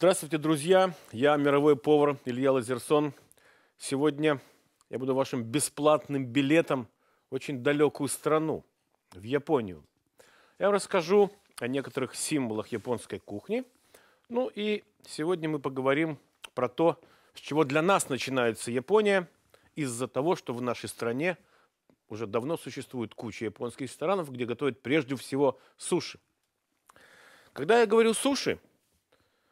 Здравствуйте, друзья! Я мировой повар Илья Лазерсон. Сегодня я буду вашим бесплатным билетом в очень далекую страну, в Японию. Я вам расскажу о некоторых символах японской кухни. Ну и сегодня мы поговорим про то, с чего для нас начинается Япония, из-за того, что в нашей стране уже давно существует куча японских ресторанов, где готовят прежде всего суши. Когда я говорю суши,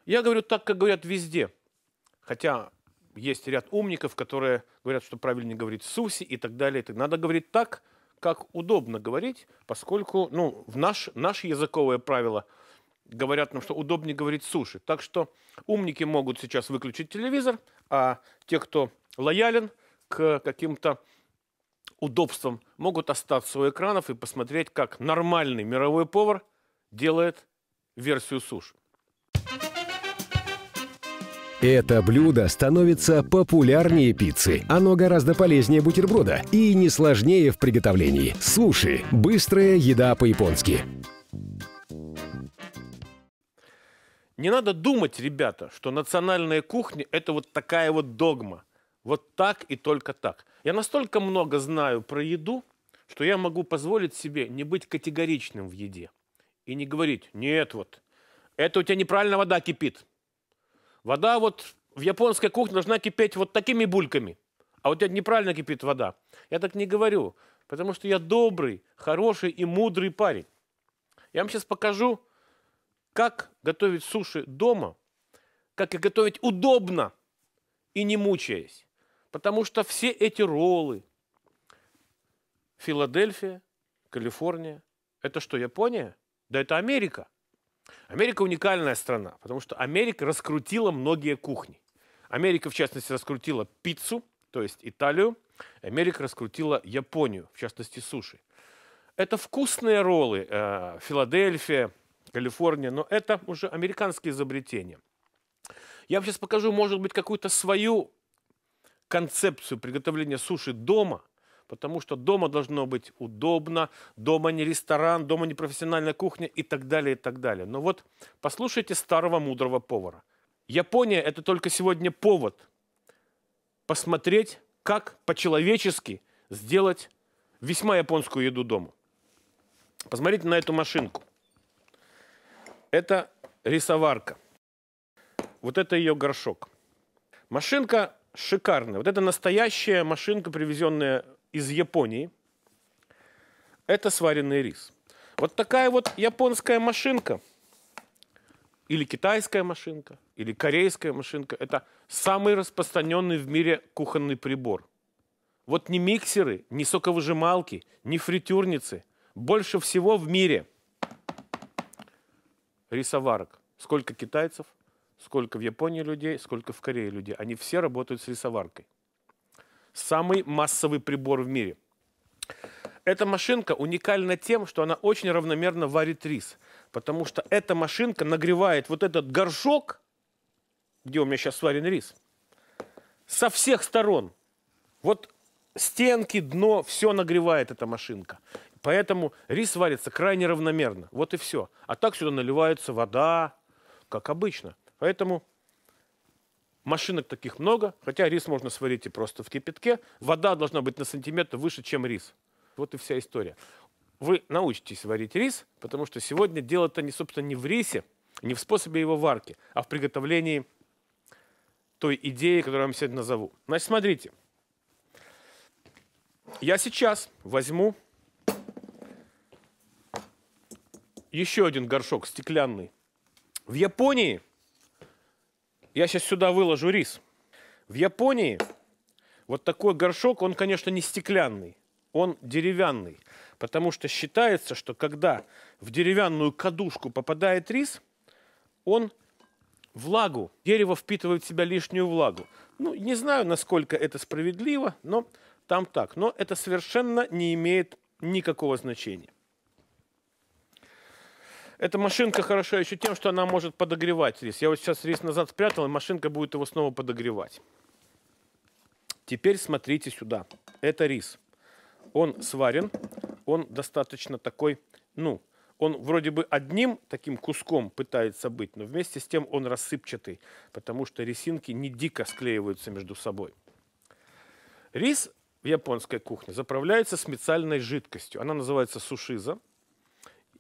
я говорю так, как говорят везде. Хотя есть ряд умников, которые говорят, что правильнее говорить «суси» и так далее. надо говорить так, как удобно говорить, поскольку ну, в наш, наше языковое правило говорят нам, что удобнее говорить «суши». Так что умники могут сейчас выключить телевизор, а те, кто лоялен к каким-то удобствам, могут остаться у экранов и посмотреть, как нормальный мировой повар делает версию суши. Это блюдо становится популярнее пиццы. Оно гораздо полезнее бутерброда и не сложнее в приготовлении. Суши – быстрая еда по-японски. Не надо думать, ребята, что национальная кухня – это вот такая вот догма. Вот так и только так. Я настолько много знаю про еду, что я могу позволить себе не быть категоричным в еде и не говорить «нет, вот, это у тебя неправильно вода кипит», Вода вот в японской кухне должна кипеть вот такими бульками. А у тебя неправильно кипит вода. Я так не говорю, потому что я добрый, хороший и мудрый парень. Я вам сейчас покажу, как готовить суши дома, как их готовить удобно и не мучаясь. Потому что все эти роллы, Филадельфия, Калифорния, это что, Япония? Да это Америка. Америка уникальная страна, потому что Америка раскрутила многие кухни. Америка, в частности, раскрутила пиццу, то есть Италию. Америка раскрутила Японию, в частности, суши. Это вкусные роллы, э, Филадельфия, Калифорния, но это уже американские изобретения. Я вам сейчас покажу, может быть, какую-то свою концепцию приготовления суши дома, потому что дома должно быть удобно, дома не ресторан, дома не профессиональная кухня и так далее, и так далее. Но вот послушайте старого мудрого повара. Япония – это только сегодня повод посмотреть, как по-человечески сделать весьма японскую еду дома. Посмотрите на эту машинку. Это рисоварка. Вот это ее горшок. Машинка шикарная. Вот это настоящая машинка, привезенная из Японии. Это сваренный рис. Вот такая вот японская машинка, или китайская машинка, или корейская машинка, это самый распространенный в мире кухонный прибор. Вот ни миксеры, ни соковыжималки, ни фритюрницы. Больше всего в мире рисоварок. Сколько китайцев, сколько в Японии людей, сколько в Корее людей. Они все работают с рисоваркой. Самый массовый прибор в мире. Эта машинка уникальна тем, что она очень равномерно варит рис. Потому что эта машинка нагревает вот этот горшок, где у меня сейчас сварен рис, со всех сторон. Вот стенки, дно, все нагревает эта машинка. Поэтому рис варится крайне равномерно. Вот и все. А так сюда наливается вода, как обычно. Поэтому Машинок таких много, хотя рис можно сварить и просто в кипятке. Вода должна быть на сантиметр выше, чем рис. Вот и вся история. Вы научитесь варить рис, потому что сегодня дело-то, не, собственно, не в рисе, не в способе его варки, а в приготовлении той идеи, которую я вам сегодня назову. Значит, смотрите. Я сейчас возьму еще один горшок стеклянный. В Японии я сейчас сюда выложу рис. В Японии вот такой горшок, он, конечно, не стеклянный, он деревянный. Потому что считается, что когда в деревянную кадушку попадает рис, он влагу, дерево впитывает в себя лишнюю влагу. Ну, не знаю, насколько это справедливо, но там так. Но это совершенно не имеет никакого значения. Эта машинка хороша еще тем, что она может подогревать рис. Я вот сейчас рис назад спрятал, и машинка будет его снова подогревать. Теперь смотрите сюда. Это рис. Он сварен, он достаточно такой, ну, он вроде бы одним таким куском пытается быть, но вместе с тем он рассыпчатый, потому что рисинки не дико склеиваются между собой. Рис в японской кухне заправляется специальной жидкостью. Она называется сушиза.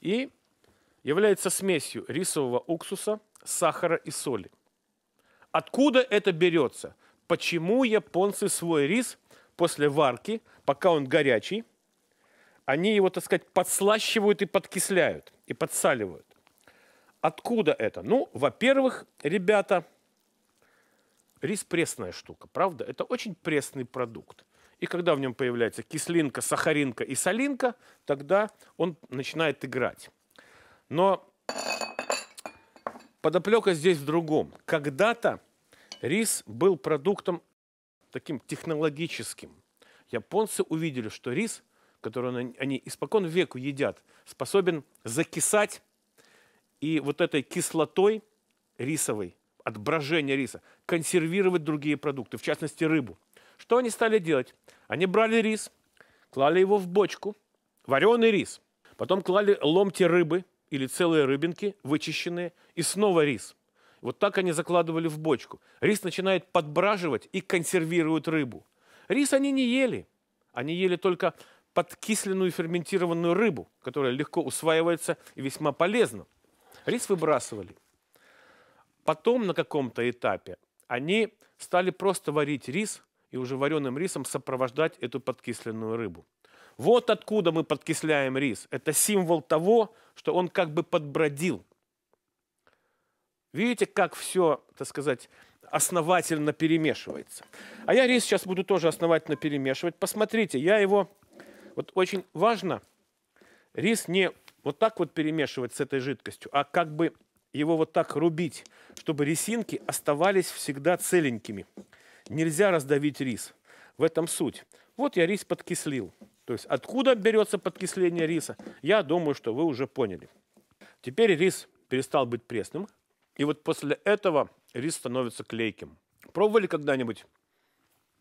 И является смесью рисового уксуса, сахара и соли. Откуда это берется? Почему японцы свой рис после варки, пока он горячий, они его, так сказать, подслащивают и подкисляют, и подсаливают. Откуда это? Ну, во-первых, ребята, рис пресная штука, правда? Это очень пресный продукт. И когда в нем появляется кислинка, сахаринка и солинка, тогда он начинает играть. Но подоплека здесь в другом. Когда-то рис был продуктом таким технологическим. Японцы увидели, что рис, который они испокон веку едят, способен закисать. И вот этой кислотой рисовой, от брожения риса, консервировать другие продукты, в частности рыбу. Что они стали делать? Они брали рис, клали его в бочку, вареный рис, потом клали ломти рыбы – или целые рыбинки, вычищенные, и снова рис. Вот так они закладывали в бочку. Рис начинает подбраживать и консервирует рыбу. Рис они не ели. Они ели только подкисленную ферментированную рыбу, которая легко усваивается и весьма полезна. Рис выбрасывали. Потом на каком-то этапе они стали просто варить рис и уже вареным рисом сопровождать эту подкисленную рыбу. Вот откуда мы подкисляем рис. Это символ того, что он как бы подбродил. Видите, как все, так сказать, основательно перемешивается. А я рис сейчас буду тоже основательно перемешивать. Посмотрите, я его... Вот очень важно рис не вот так вот перемешивать с этой жидкостью, а как бы его вот так рубить, чтобы рисинки оставались всегда целенькими. Нельзя раздавить рис. В этом суть. Вот я рис подкислил. То есть откуда берется подкисление риса, я думаю, что вы уже поняли. Теперь рис перестал быть пресным, и вот после этого рис становится клейким. Пробовали когда-нибудь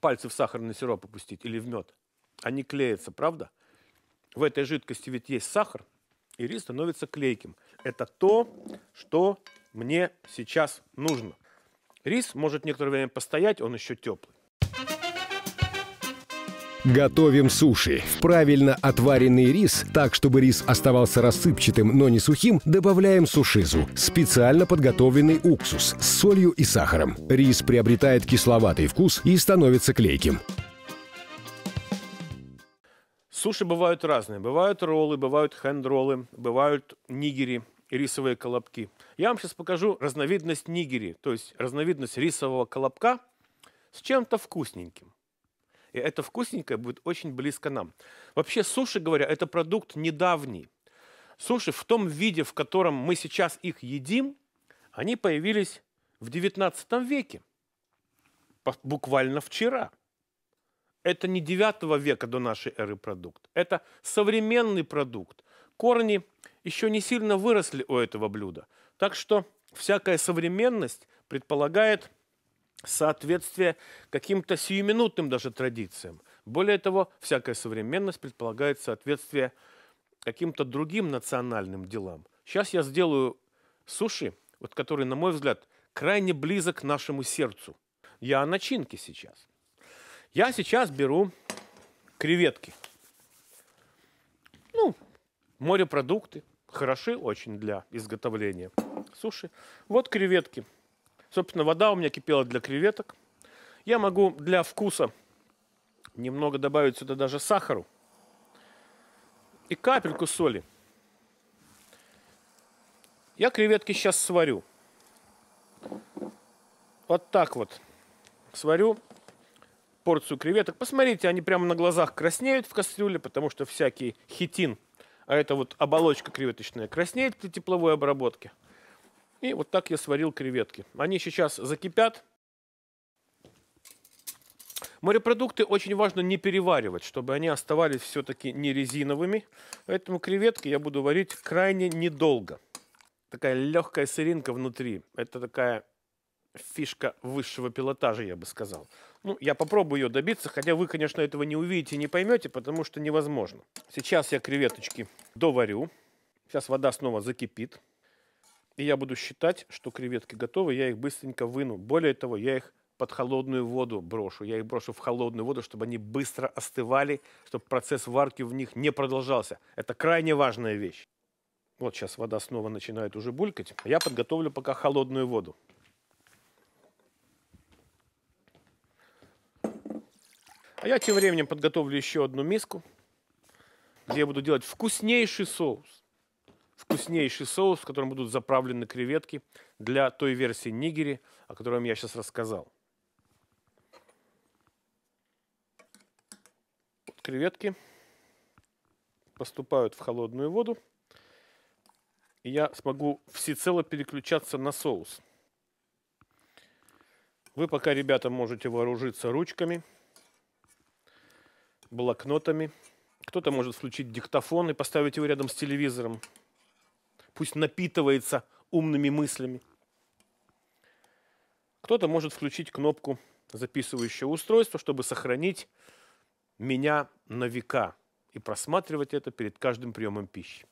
пальцы в сахарный сироп опустить или в мед? Они клеятся, правда? В этой жидкости ведь есть сахар, и рис становится клейким. Это то, что мне сейчас нужно. Рис может некоторое время постоять, он еще теплый. Готовим суши. В правильно отваренный рис, так чтобы рис оставался рассыпчатым, но не сухим, добавляем сушизу, специально подготовленный уксус с солью и сахаром. Рис приобретает кисловатый вкус и становится клейким. Суши бывают разные. Бывают роллы, бывают хенд-роллы, бывают нигери, рисовые колобки. Я вам сейчас покажу разновидность нигери, то есть разновидность рисового колобка с чем-то вкусненьким. И это вкусненькое будет очень близко нам. Вообще суши, говоря, это продукт недавний. Суши в том виде, в котором мы сейчас их едим, они появились в XIX веке, буквально вчера. Это не IX века до нашей эры продукт. Это современный продукт. Корни еще не сильно выросли у этого блюда. Так что всякая современность предполагает – соответствие каким-то сиюминутным даже традициям. Более того, всякая современность предполагает соответствие каким-то другим национальным делам. Сейчас я сделаю суши, вот который, на мой взгляд, крайне близок к нашему сердцу. Я о начинке сейчас. Я сейчас беру креветки. Ну, морепродукты. Хороши очень для изготовления суши. Вот креветки – Собственно, вода у меня кипела для креветок. Я могу для вкуса немного добавить сюда даже сахару и капельку соли. Я креветки сейчас сварю. Вот так вот сварю порцию креветок. Посмотрите, они прямо на глазах краснеют в кастрюле, потому что всякий хитин, а это вот оболочка креветочная, краснеет при тепловой обработке. И вот так я сварил креветки. Они сейчас закипят. Морепродукты очень важно не переваривать, чтобы они оставались все-таки не резиновыми. Поэтому креветки я буду варить крайне недолго. Такая легкая сыринка внутри. Это такая фишка высшего пилотажа, я бы сказал. Ну, я попробую ее добиться, хотя вы, конечно, этого не увидите, не поймете, потому что невозможно. Сейчас я креветочки доварю. Сейчас вода снова закипит и я буду считать, что креветки готовы, я их быстренько выну. Более того, я их под холодную воду брошу. Я их брошу в холодную воду, чтобы они быстро остывали, чтобы процесс варки в них не продолжался. Это крайне важная вещь. Вот сейчас вода снова начинает уже булькать. Я подготовлю пока холодную воду. А я тем временем подготовлю еще одну миску, где я буду делать вкуснейший соус вкуснейший соус, в котором будут заправлены креветки для той версии нигери, о которой я сейчас рассказал. Креветки поступают в холодную воду, и я смогу всецело переключаться на соус. Вы пока, ребята, можете вооружиться ручками, блокнотами. Кто-то может включить диктофон и поставить его рядом с телевизором пусть напитывается умными мыслями. Кто-то может включить кнопку записывающее устройство, чтобы сохранить меня на века и просматривать это перед каждым приемом пищи.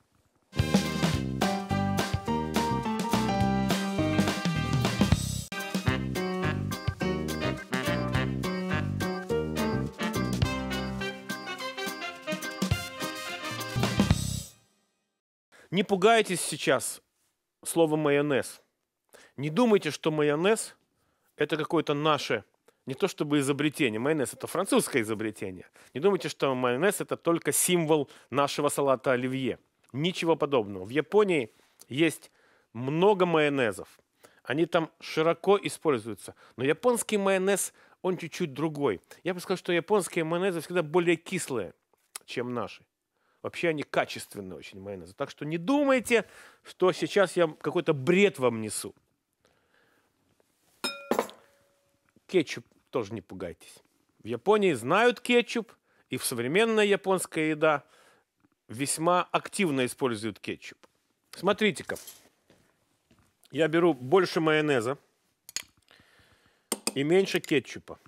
Не пугайтесь сейчас слова майонез. Не думайте, что майонез – это какое-то наше, не то чтобы изобретение. Майонез – это французское изобретение. Не думайте, что майонез – это только символ нашего салата оливье. Ничего подобного. В Японии есть много майонезов. Они там широко используются. Но японский майонез, он чуть-чуть другой. Я бы сказал, что японские майонезы всегда более кислые, чем наши. Вообще они качественные очень майонезы. Так что не думайте, что сейчас я какой-то бред вам несу. Кетчуп тоже не пугайтесь. В Японии знают кетчуп, и в современная японская еда весьма активно используют кетчуп. Смотрите-ка. Я беру больше майонеза и меньше кетчупа.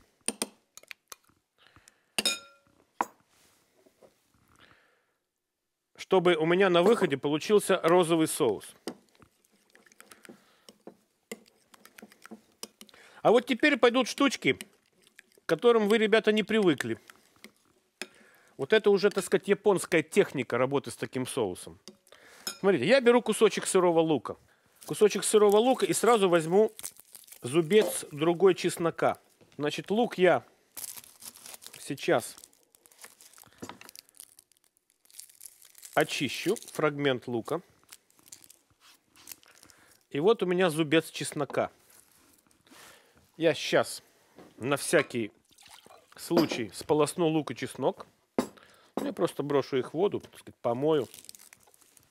чтобы у меня на выходе получился розовый соус. А вот теперь пойдут штучки, к которым вы, ребята, не привыкли. Вот это уже, так сказать, японская техника работы с таким соусом. Смотрите, я беру кусочек сырого лука. Кусочек сырого лука и сразу возьму зубец другой чеснока. Значит, лук я сейчас очищу фрагмент лука. И вот у меня зубец чеснока. Я сейчас на всякий случай сполосну лук и чеснок. Я просто брошу их в воду, так сказать, помою.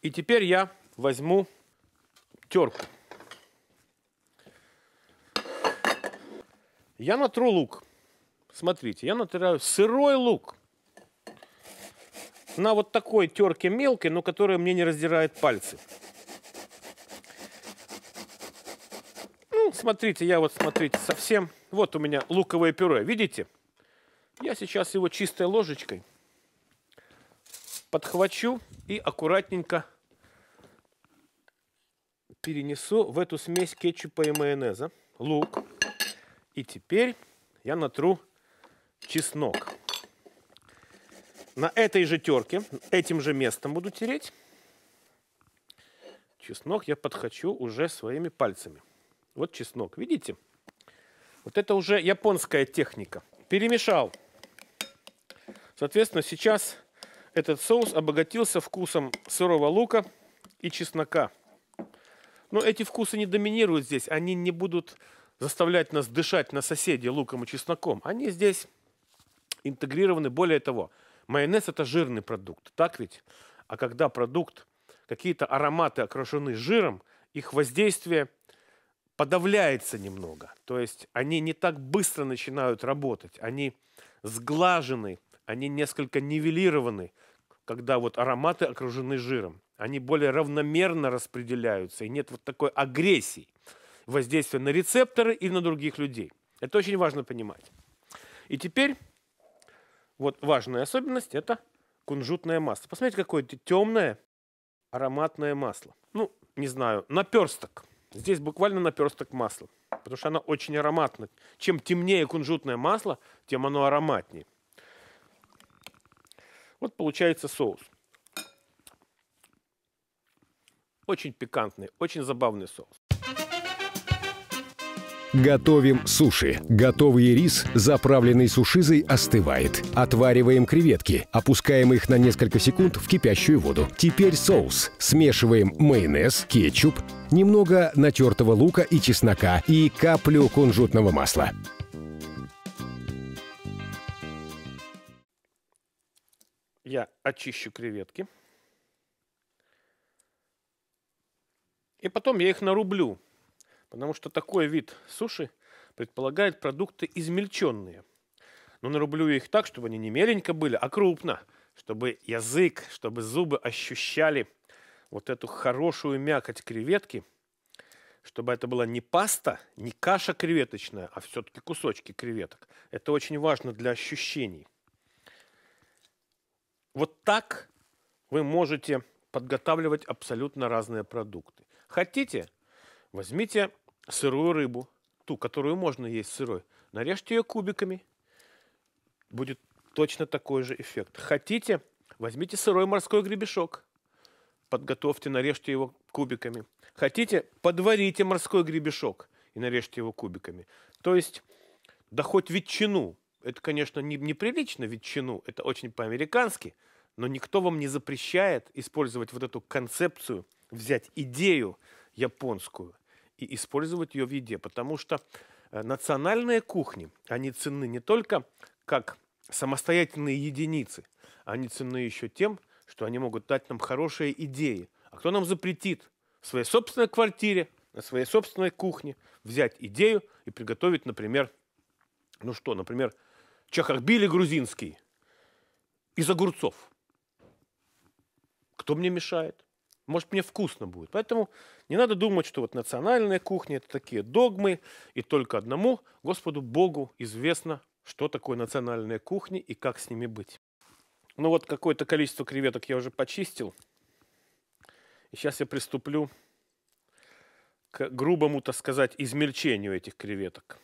И теперь я возьму терку. Я натру лук. Смотрите, я натираю сырой лук на вот такой терке мелкой, но которая мне не раздирает пальцы. Ну, смотрите, я вот, смотрите, совсем... Вот у меня луковое пюре, видите? Я сейчас его чистой ложечкой подхвачу и аккуратненько перенесу в эту смесь кетчупа и майонеза лук. И теперь я натру чеснок. На этой же терке, этим же местом буду тереть. Чеснок я подхочу уже своими пальцами. Вот чеснок, видите? Вот это уже японская техника. Перемешал. Соответственно, сейчас этот соус обогатился вкусом сырого лука и чеснока. Но эти вкусы не доминируют здесь. Они не будут заставлять нас дышать на соседей луком и чесноком. Они здесь интегрированы. Более того, Майонез – это жирный продукт, так ведь? А когда продукт, какие-то ароматы окрашены жиром, их воздействие подавляется немного. То есть они не так быстро начинают работать, они сглажены, они несколько нивелированы, когда вот ароматы окружены жиром. Они более равномерно распределяются, и нет вот такой агрессии воздействия на рецепторы и на других людей. Это очень важно понимать. И теперь вот важная особенность – это кунжутное масло. Посмотрите, какое темное ароматное масло. Ну, не знаю, наперсток. Здесь буквально наперсток масла, потому что оно очень ароматное. Чем темнее кунжутное масло, тем оно ароматнее. Вот получается соус. Очень пикантный, очень забавный соус. Готовим суши. Готовый рис, заправленный сушизой, остывает. Отвариваем креветки. Опускаем их на несколько секунд в кипящую воду. Теперь соус. Смешиваем майонез, кетчуп, немного натертого лука и чеснока и каплю кунжутного масла. Я очищу креветки. И потом я их нарублю Потому что такой вид суши предполагает продукты измельченные. Но нарублю их так, чтобы они не меленько были, а крупно. Чтобы язык, чтобы зубы ощущали вот эту хорошую мякоть креветки. Чтобы это была не паста, не каша креветочная, а все-таки кусочки креветок. Это очень важно для ощущений. Вот так вы можете подготавливать абсолютно разные продукты. Хотите, Возьмите сырую рыбу, ту, которую можно есть сырой, нарежьте ее кубиками. Будет точно такой же эффект. Хотите, возьмите сырой морской гребешок, подготовьте, нарежьте его кубиками. Хотите, подварите морской гребешок и нарежьте его кубиками. То есть, да хоть ветчину. Это, конечно, не, неприлично ветчину, это очень по-американски, но никто вам не запрещает использовать вот эту концепцию, взять идею японскую – и использовать ее в еде, потому что э, национальные кухни, они ценны не только как самостоятельные единицы, они ценны еще тем, что они могут дать нам хорошие идеи. А кто нам запретит в своей собственной квартире, на своей собственной кухне взять идею и приготовить, например, ну что, например, чахарбили грузинский из огурцов. Кто мне мешает? Может, мне вкусно будет. Поэтому не надо думать, что вот национальная кухня – это такие догмы, и только одному Господу Богу известно, что такое национальная кухня и как с ними быть. Ну вот какое-то количество креветок я уже почистил. И сейчас я приступлю к грубому, так сказать, измельчению этих креветок.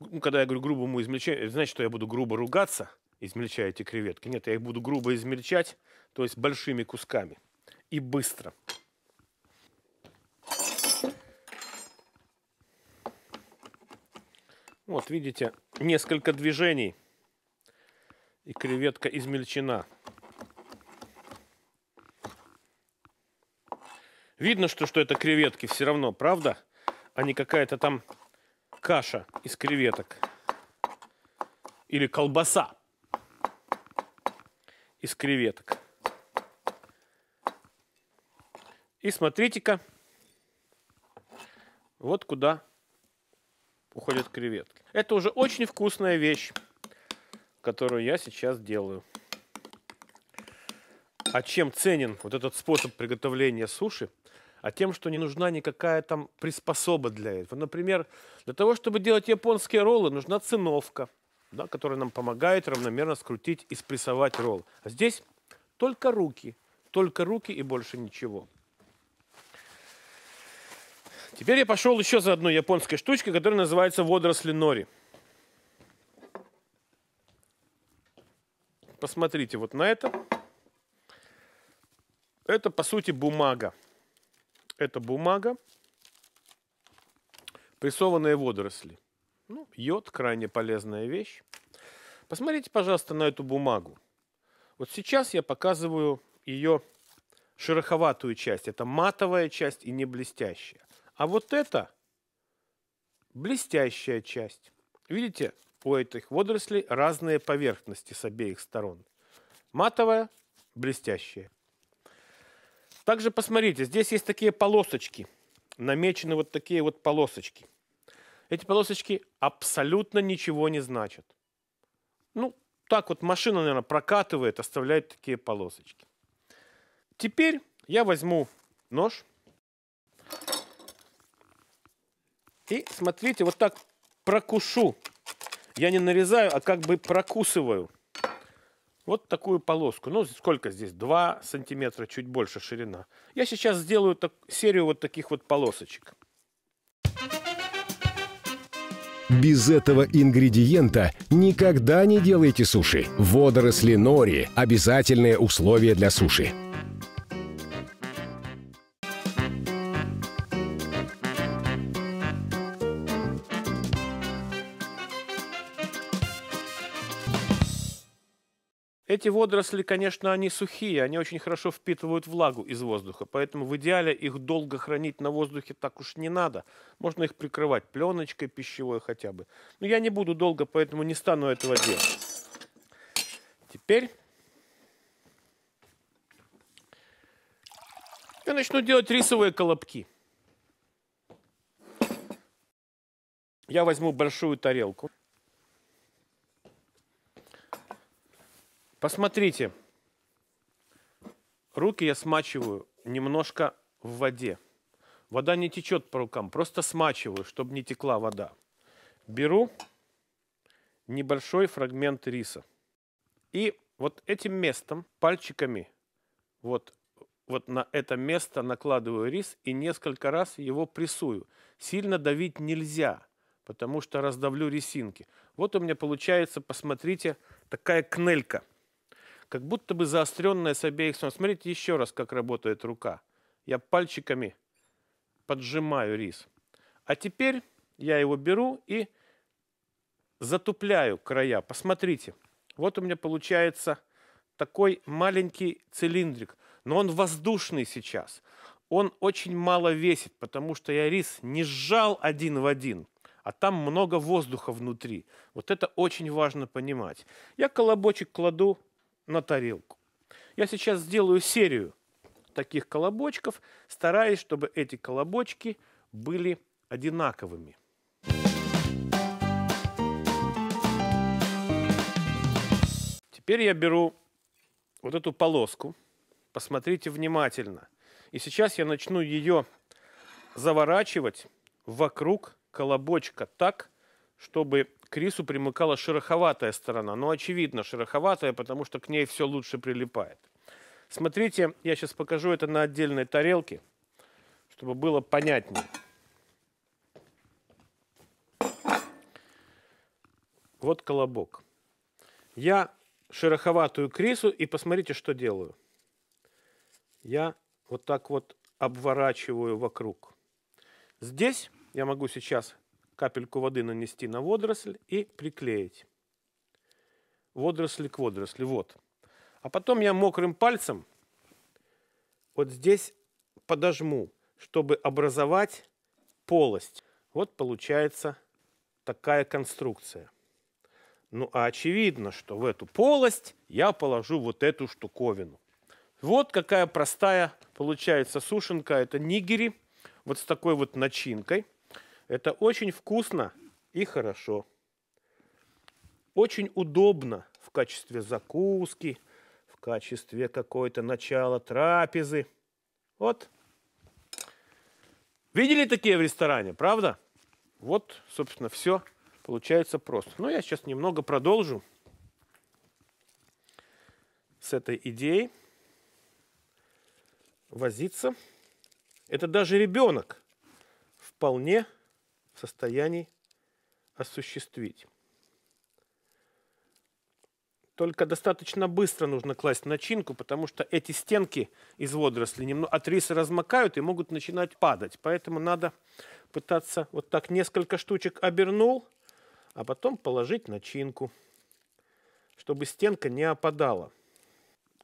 Ну, когда я говорю грубому измельчению, значит, что я буду грубо ругаться, измельчая эти креветки. Нет, я их буду грубо измельчать, то есть большими кусками и быстро. Вот, видите, несколько движений, и креветка измельчена. Видно, что, что это креветки все равно, правда? А не какая-то там каша из креветок. Или колбаса из креветок. И смотрите-ка, вот куда уходят креветки. Это уже очень вкусная вещь, которую я сейчас делаю. А чем ценен вот этот способ приготовления суши? А тем, что не нужна никакая там приспособа для этого. Например, для того, чтобы делать японские роллы, нужна циновка, да, которая нам помогает равномерно скрутить и спрессовать ролл. А здесь только руки, только руки и больше ничего. Теперь я пошел еще за одной японской штучкой, которая называется водоросли нори. Посмотрите вот на это. Это, по сути, бумага. Это бумага, прессованные водоросли. Ну, йод – крайне полезная вещь. Посмотрите, пожалуйста, на эту бумагу. Вот сейчас я показываю ее шероховатую часть. Это матовая часть и не блестящая. А вот это блестящая часть. Видите, у этих водорослей разные поверхности с обеих сторон. Матовая, блестящая. Также посмотрите, здесь есть такие полосочки. Намечены вот такие вот полосочки. Эти полосочки абсолютно ничего не значат. Ну, так вот машина, наверное, прокатывает, оставляет такие полосочки. Теперь я возьму нож И смотрите, вот так прокушу. Я не нарезаю, а как бы прокусываю. Вот такую полоску. Ну, сколько здесь? 2 сантиметра, чуть больше ширина. Я сейчас сделаю так, серию вот таких вот полосочек. Без этого ингредиента никогда не делайте суши. Водоросли нори – обязательное условие для суши. Эти водоросли, конечно, они сухие, они очень хорошо впитывают влагу из воздуха, поэтому в идеале их долго хранить на воздухе так уж не надо. Можно их прикрывать пленочкой пищевой хотя бы. Но я не буду долго, поэтому не стану этого делать. Теперь я начну делать рисовые колобки. Я возьму большую тарелку. Посмотрите, руки я смачиваю немножко в воде. Вода не течет по рукам, просто смачиваю, чтобы не текла вода. Беру небольшой фрагмент риса. И вот этим местом, пальчиками, вот, вот на это место накладываю рис и несколько раз его прессую. Сильно давить нельзя, потому что раздавлю рисинки. Вот у меня получается, посмотрите, такая кнелька – как будто бы заостренная с обеих сторон. Смотрите еще раз, как работает рука. Я пальчиками поджимаю рис. А теперь я его беру и затупляю края. Посмотрите, вот у меня получается такой маленький цилиндрик, но он воздушный сейчас. Он очень мало весит, потому что я рис не сжал один в один, а там много воздуха внутри. Вот это очень важно понимать. Я колобочек кладу на тарелку. Я сейчас сделаю серию таких колобочков, стараясь, чтобы эти колобочки были одинаковыми. Теперь я беру вот эту полоску. Посмотрите внимательно. И сейчас я начну ее заворачивать вокруг колобочка так, чтобы к рису примыкала шероховатая сторона. Но очевидно шероховатая, потому что к ней все лучше прилипает. Смотрите, я сейчас покажу это на отдельной тарелке, чтобы было понятнее. Вот колобок. Я шероховатую крису и посмотрите, что делаю. Я вот так вот обворачиваю вокруг. Здесь я могу сейчас капельку воды нанести на водоросль и приклеить. Водоросли к водоросли, вот. А потом я мокрым пальцем вот здесь подожму, чтобы образовать полость. Вот получается такая конструкция. Ну, а очевидно, что в эту полость я положу вот эту штуковину. Вот какая простая получается сушенка. Это нигери вот с такой вот начинкой – это очень вкусно и хорошо. Очень удобно в качестве закуски, в качестве какой-то начала трапезы. Вот. Видели такие в ресторане, правда? Вот, собственно, все получается просто. Но я сейчас немного продолжу с этой идеей возиться. Это даже ребенок вполне состояний осуществить. Только достаточно быстро нужно класть начинку, потому что эти стенки из водорослей от риса размокают и могут начинать падать. Поэтому надо пытаться вот так несколько штучек обернул, а потом положить начинку, чтобы стенка не опадала.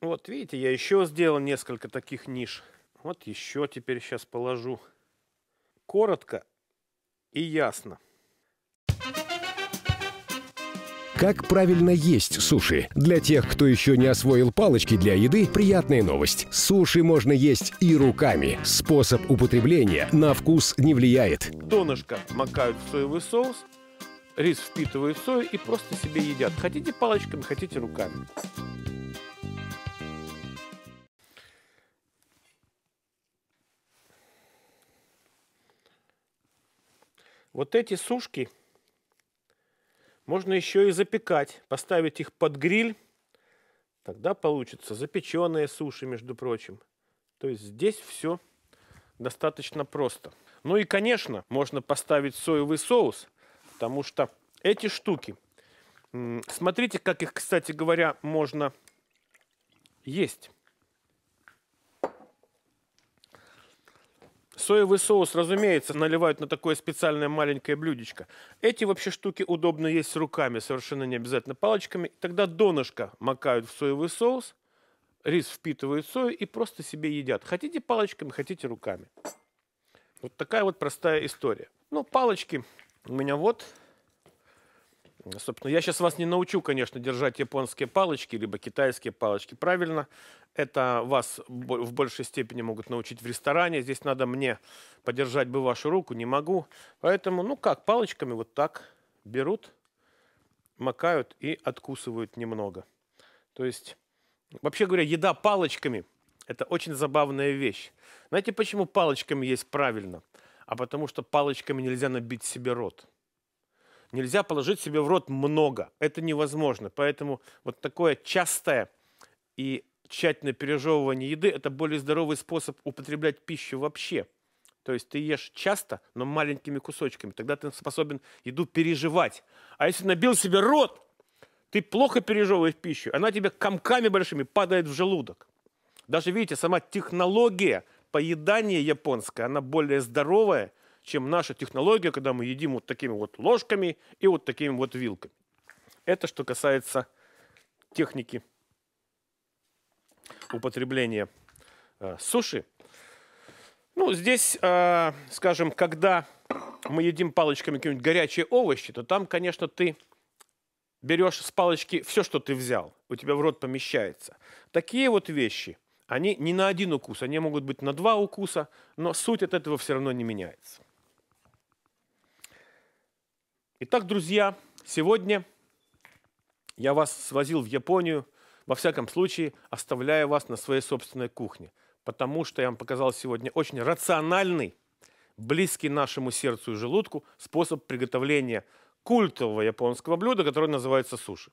Вот видите, я еще сделал несколько таких ниш. Вот еще теперь сейчас положу. Коротко и ясно. Как правильно есть суши? Для тех, кто еще не освоил палочки для еды, приятная новость. Суши можно есть и руками. Способ употребления на вкус не влияет. Донышко макают в соевый соус, рис впитывает сою и просто себе едят. Хотите палочками, хотите руками. Вот эти сушки можно еще и запекать, поставить их под гриль. Тогда получится запеченные суши, между прочим. То есть здесь все достаточно просто. Ну и, конечно, можно поставить соевый соус, потому что эти штуки, смотрите, как их, кстати говоря, можно есть. Соевый соус, разумеется, наливают на такое специальное маленькое блюдечко. Эти вообще штуки удобно есть руками, совершенно не обязательно палочками. Тогда донышко макают в соевый соус, рис впитывает сою и просто себе едят. Хотите палочками, хотите руками. Вот такая вот простая история. Ну, палочки у меня вот Собственно, я сейчас вас не научу, конечно, держать японские палочки, либо китайские палочки правильно. Это вас в большей степени могут научить в ресторане. Здесь надо мне подержать бы вашу руку, не могу. Поэтому, ну как, палочками вот так берут, макают и откусывают немного. То есть, вообще говоря, еда палочками – это очень забавная вещь. Знаете, почему палочками есть правильно? А потому что палочками нельзя набить себе рот. Нельзя положить себе в рот много. Это невозможно. Поэтому вот такое частое и тщательное пережевывание еды – это более здоровый способ употреблять пищу вообще. То есть ты ешь часто, но маленькими кусочками. Тогда ты способен еду переживать. А если набил себе рот, ты плохо пережевываешь пищу, она тебе комками большими падает в желудок. Даже, видите, сама технология поедания японская, она более здоровая – чем наша технология, когда мы едим вот такими вот ложками и вот такими вот вилками. Это что касается техники употребления э, суши. Ну, здесь, э, скажем, когда мы едим палочками какие-нибудь горячие овощи, то там, конечно, ты берешь с палочки все, что ты взял, у тебя в рот помещается. Такие вот вещи, они не на один укус, они могут быть на два укуса, но суть от этого все равно не меняется. Итак, друзья, сегодня я вас свозил в Японию, во всяком случае, оставляя вас на своей собственной кухне, потому что я вам показал сегодня очень рациональный, близкий нашему сердцу и желудку способ приготовления культового японского блюда, которое называется суши.